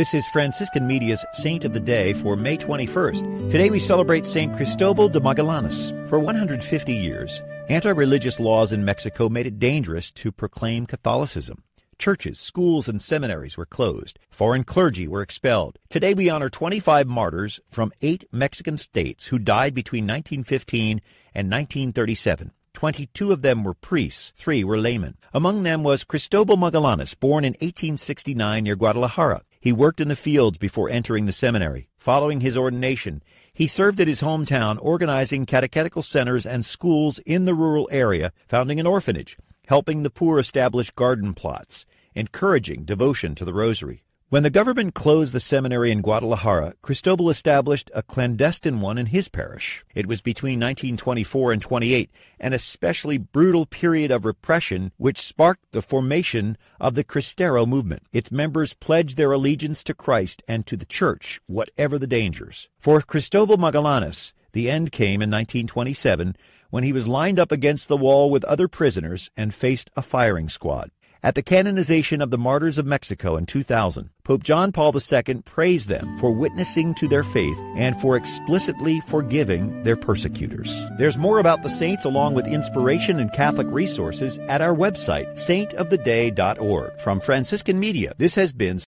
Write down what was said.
This is Franciscan Media's Saint of the Day for May 21st. Today we celebrate Saint Cristobal de Magallanes. For 150 years, anti religious laws in Mexico made it dangerous to proclaim Catholicism. Churches, schools, and seminaries were closed. Foreign clergy were expelled. Today we honor 25 martyrs from eight Mexican states who died between 1915 and 1937. 22 of them were priests, three were laymen. Among them was Cristobal Magallanes, born in 1869 near Guadalajara. He worked in the fields before entering the seminary. Following his ordination, he served at his hometown organizing catechetical centers and schools in the rural area, founding an orphanage, helping the poor establish garden plots, encouraging devotion to the rosary. When the government closed the seminary in Guadalajara, Cristobal established a clandestine one in his parish. It was between 1924 and 28, an especially brutal period of repression which sparked the formation of the Cristero movement. Its members pledged their allegiance to Christ and to the Church, whatever the dangers. For Cristobal Magallanes, the end came in 1927 when he was lined up against the wall with other prisoners and faced a firing squad. At the canonization of the martyrs of Mexico in 2000, Pope John Paul II praised them for witnessing to their faith and for explicitly forgiving their persecutors. There's more about the saints along with inspiration and Catholic resources at our website, saintoftheday.org. From Franciscan Media, this has been